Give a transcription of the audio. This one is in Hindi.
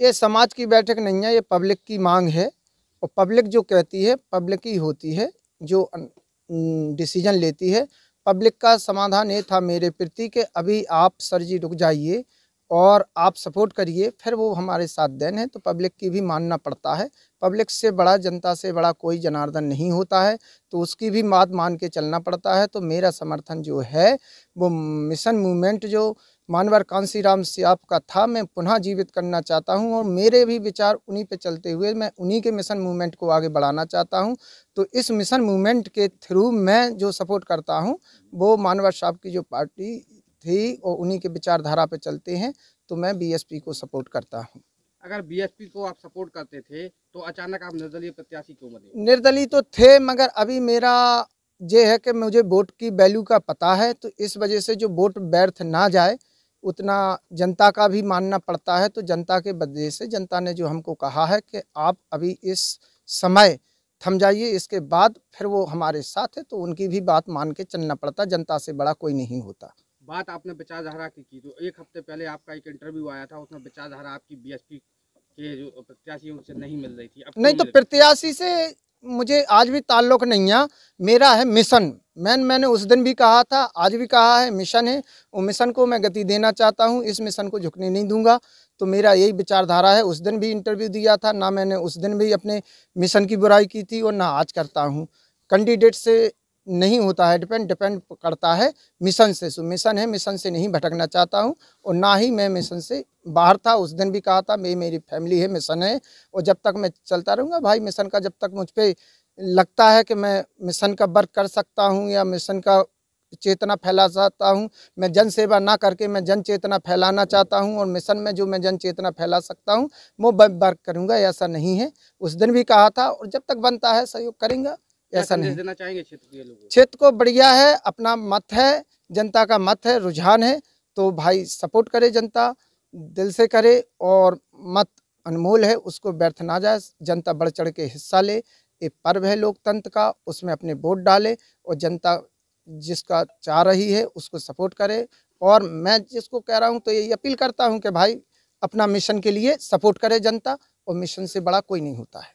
ये समाज की बैठक नहीं है ये पब्लिक की मांग है और पब्लिक जो कहती है पब्लिक ही होती है जो डिसीजन लेती है पब्लिक का समाधान ये था मेरे प्रति के अभी आप सर जी रुक जाइए और आप सपोर्ट करिए फिर वो हमारे साथ देन है तो पब्लिक की भी मानना पड़ता है पब्लिक से बड़ा जनता से बड़ा कोई जनार्दन नहीं होता है तो उसकी भी बात मान के चलना पड़ता है तो मेरा समर्थन जो है वो मिशन मूवमेंट जो मानवर कांसी राम से का था मैं पुनः जीवित करना चाहता हूं और मेरे भी विचार उन्हीं पे चलते हुए मैं उन्हीं के मिशन मूवमेंट को आगे बढ़ाना चाहता हूं तो इस मिशन मूवमेंट के थ्रू मैं जो सपोर्ट करता हूं वो मानवर साहब की जो पार्टी ही और उन्हीं के विचारधारा पे चलते हैं तो मैं बीएसपी को सपोर्ट करता हूँ अगर बीएसपी को आप सपोर्ट करते थे तो अचानक आप निर्दलीय प्रत्याशी क्यों बने निर्दलीय तो थे मगर अभी मेरा ये है कि मुझे वोट की वैल्यू का पता है तो इस वजह से जो वोट व्यर्थ ना जाए उतना जनता का भी मानना पड़ता है तो जनता के बदले से जनता ने जो हमको कहा है कि आप अभी इस समय थम जाइए इसके बाद फिर वो हमारे साथ है तो उनकी भी बात मान के चलना पड़ता जनता से बड़ा कोई नहीं होता बात आपने बचा जहरा की की तो एक हफ्ते पहले आपका एक इंटरव्यू आया था उसमें बचा जहरा आपकी बीएसपी के जो प्रत्याशी उनसे नहीं मिल रही थी अब नहीं तो प्रत्याशी से मुझे आज भी ताल्लुक नहीं है मेरा है मिशन मैन मैंने उस दिन भी कहा था आज भी कहा है मिशन है वो मिशन को मैं गति देना चाहता हूँ इस मिशन को झुकने नहीं दूंगा तो मेरा यही विचारधारा है उस दिन भी इंटरव्यू दिया था ना मैंने उस दिन भी अपने मिशन की बुराई की थी और ना आज करता हूँ कैंडिडेट से नहीं होता है डिपेंड डिपेंड करता है मिशन से सो मिशन है मिशन से नहीं भटकना चाहता हूँ और ना ही मैं मिशन से बाहर था उस दिन भी कहा था मेरी मेरी फैमिली है मिशन है और जब तक मैं चलता रहूँगा भाई मिशन का जब तक मुझ पर लगता है कि मैं मिशन का वर्क कर सकता हूँ या मिशन का चेतना फैला सकता हूँ मैं जन सेवा ना करके मैं जन चेतना फैलाना चाहता हूँ और मिशन में जो मैं जन चेतना फैला सकता हूँ वो वर्क करूँगा ऐसा नहीं है उस दिन भी कहा था और जब तक बनता है सहयोग करेंगे ऐसा नहीं देना चाहेंगे क्षेत्र के लोग क्षेत्र को बढ़िया है अपना मत है जनता का मत है रुझान है तो भाई सपोर्ट करे जनता दिल से करे और मत अनमोल है उसको व्यर्थ ना जाए जनता बढ़ चढ़ के हिस्सा ले एक पर्व है लोकतंत्र का उसमें अपने वोट डाले और जनता जिसका चाह रही है उसको सपोर्ट करे और मैं जिसको कह रहा हूँ तो यही अपील करता हूँ कि भाई अपना मिशन के लिए सपोर्ट करे जनता और मिशन से बड़ा कोई नहीं होता है